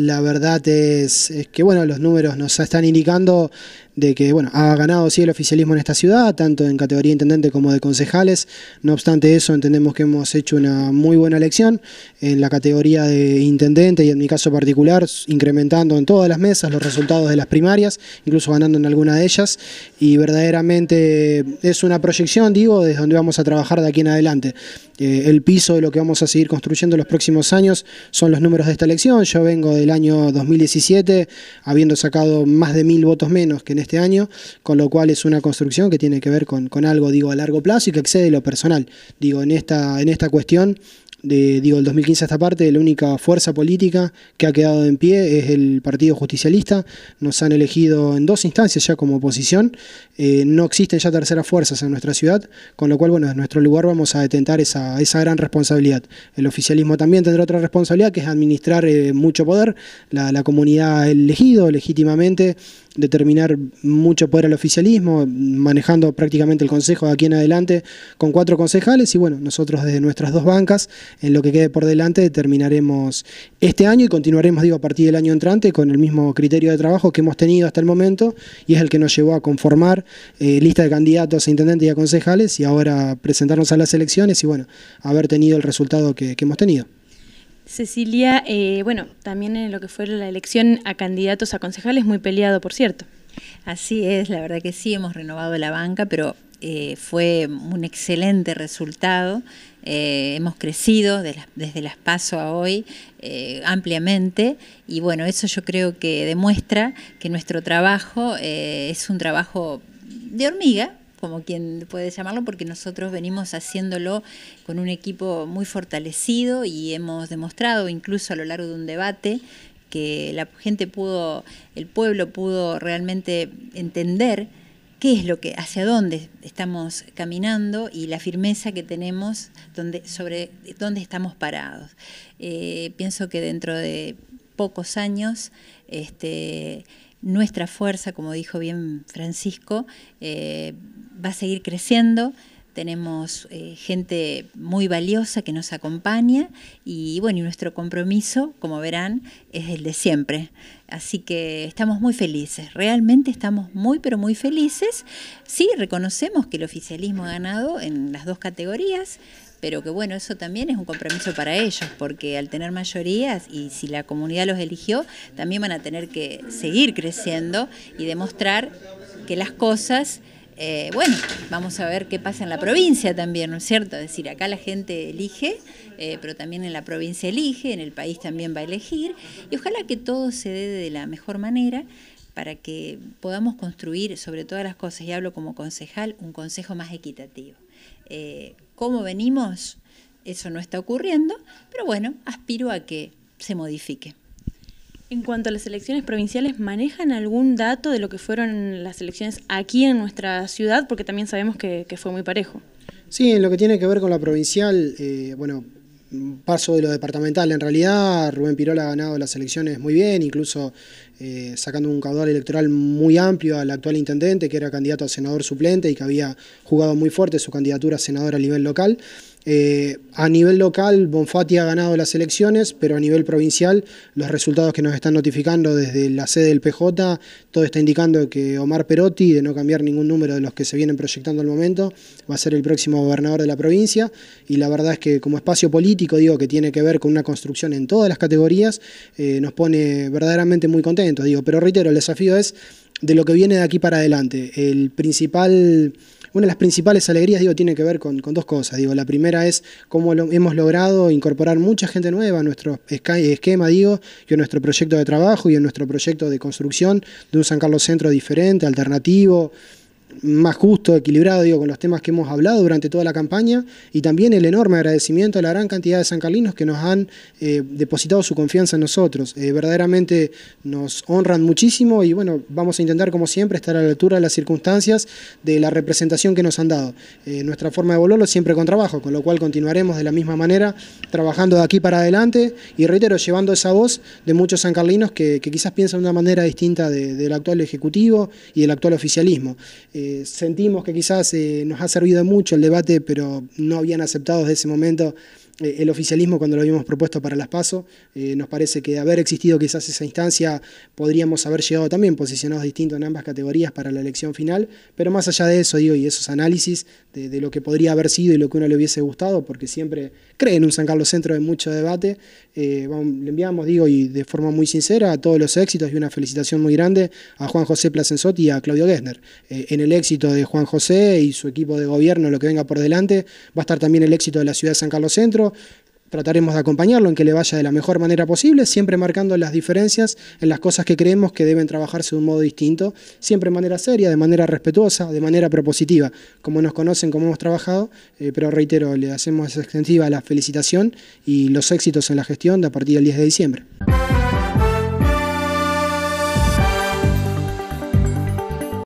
La verdad es, es, que bueno, los números nos están indicando de que bueno, ha ganado sí el oficialismo en esta ciudad, tanto en categoría intendente como de concejales. No obstante eso, entendemos que hemos hecho una muy buena elección en la categoría de intendente y en mi caso particular, incrementando en todas las mesas los resultados de las primarias, incluso ganando en alguna de ellas. Y verdaderamente es una proyección, digo, desde donde vamos a trabajar de aquí en adelante. Eh, el piso de lo que vamos a seguir construyendo los próximos años son los números de esta elección. Yo vengo del año 2017 habiendo sacado más de mil votos menos que en este este año, con lo cual es una construcción que tiene que ver con, con algo, digo, a largo plazo y que excede lo personal. Digo, en esta, en esta cuestión, de, digo, el 2015 a esta parte, la única fuerza política que ha quedado en pie es el Partido Justicialista. Nos han elegido en dos instancias ya como oposición. Eh, no existen ya terceras fuerzas en nuestra ciudad, con lo cual, bueno, en nuestro lugar vamos a detentar esa, esa gran responsabilidad. El oficialismo también tendrá otra responsabilidad, que es administrar eh, mucho poder. La, la comunidad ha elegido legítimamente determinar mucho poder al oficialismo, manejando prácticamente el Consejo de aquí en adelante con cuatro concejales y bueno, nosotros desde nuestras dos bancas, en lo que quede por delante, determinaremos este año y continuaremos, digo, a partir del año entrante con el mismo criterio de trabajo que hemos tenido hasta el momento y es el que nos llevó a conformar eh, lista de candidatos a intendentes y a concejales y ahora presentarnos a las elecciones y bueno, haber tenido el resultado que hemos tenido. Cecilia, eh, bueno, también en lo que fue la elección a candidatos a concejales, muy peleado, por cierto. Así es, la verdad que sí, hemos renovado la banca, pero eh, fue un excelente resultado. Eh, hemos crecido desde las PASO a hoy ampliamente y bueno, eso yo creo que demuestra que nuestro trabajo es un trabajo de hormiga, como quien puede llamarlo, porque nosotros venimos haciéndolo con un equipo muy fortalecido y hemos demostrado incluso a lo largo de un debate que la gente pudo, el pueblo pudo realmente entender qué es lo que, hacia dónde estamos caminando y la firmeza que tenemos donde, sobre dónde estamos parados. Eh, pienso que dentro de pocos años, este, nuestra fuerza, como dijo bien Francisco, eh, va a seguir creciendo. Tenemos eh, gente muy valiosa que nos acompaña y bueno, y nuestro compromiso, como verán, es el de siempre. Así que estamos muy felices, realmente estamos muy pero muy felices. Sí, reconocemos que el oficialismo ha ganado en las dos categorías, pero que bueno, eso también es un compromiso para ellos, porque al tener mayorías y si la comunidad los eligió, también van a tener que seguir creciendo y demostrar que las cosas eh, bueno, vamos a ver qué pasa en la provincia también, ¿no es cierto? Es decir, acá la gente elige, eh, pero también en la provincia elige, en el país también va a elegir, y ojalá que todo se dé de la mejor manera para que podamos construir, sobre todas las cosas, y hablo como concejal, un consejo más equitativo. Eh, ¿Cómo venimos? Eso no está ocurriendo, pero bueno, aspiro a que se modifique. En cuanto a las elecciones provinciales, ¿manejan algún dato de lo que fueron las elecciones aquí en nuestra ciudad? Porque también sabemos que, fue muy parejo. Sí, en lo que tiene que ver con la provincial, eh, bueno, paso de lo departamental. En realidad, Rubén Pirola ha ganado las elecciones muy bien, incluso eh, sacando un caudal electoral muy amplio al actual intendente, que era candidato a senador suplente y que había jugado muy fuerte su candidatura a senador a nivel local. Eh, a nivel local, Bonfatti ha ganado las elecciones, pero a nivel provincial, los resultados que nos están notificando desde la sede del PJ, todo está indicando que Omar Perotti, de no cambiar ningún número de los que se vienen proyectando al momento, va a ser el próximo gobernador de la provincia. Y la verdad es que como espacio político, digo, que tiene que ver con una construcción en todas las categorías, eh, nos pone verdaderamente muy contentos, digo. Pero reitero, el desafío es de lo que viene de aquí para adelante. El principal una de las principales alegrías, digo, tiene que ver con, dos cosas. Digo, la primera es cómo hemos logrado incorporar mucha gente nueva a nuestro esquema, digo, y a nuestro proyecto de trabajo y en nuestro proyecto de construcción de un San Carlos Centro diferente, alternativo, más justo, equilibrado, digo, con los temas que hemos hablado durante toda la campaña y también el enorme agradecimiento a la gran cantidad de sancarlinos que nos han eh, depositado su confianza en nosotros. Eh, verdaderamente nos honran muchísimo y bueno, vamos a intentar como siempre estar a la altura de las circunstancias de la representación que nos han dado. Eh, nuestra forma de volverlo siempre con trabajo, con lo cual continuaremos de la misma manera trabajando de aquí para adelante y reitero, llevando esa voz de muchos san que, que quizás piensan de una manera distinta del actual Ejecutivo y del actual oficialismo. Eh, sentimos que quizás eh, nos ha servido mucho el debate, pero no habían aceptado desde ese momento eh, el oficialismo cuando lo habíamos propuesto para las PASO. Eh, nos parece que de haber existido quizás esa instancia podríamos haber llegado también posicionados distintos en ambas categorías para la elección final, pero más allá de eso, digo, y esos análisis de, lo que podría haber sido y lo que uno le hubiese gustado, porque siempre cree en un San Carlos Centro de mucho debate, eh, le enviamos, digo, y de forma muy sincera, a todos los éxitos y una felicitación muy grande a Juan José Placenzotti y a Claudio Gessner. en el éxito de Juan José y su equipo de gobierno, lo que venga por delante, va a estar también el éxito de la ciudad de San Carlos Centro, trataremos de acompañarlo en que le vaya de la mejor manera posible, siempre marcando las diferencias en las cosas que creemos que deben trabajarse de un modo distinto, siempre de manera seria, de manera respetuosa, de manera propositiva, como nos conocen, como hemos trabajado, eh, pero reitero, le hacemos extensiva la felicitación y los éxitos en la gestión de a partir del 10 de diciembre.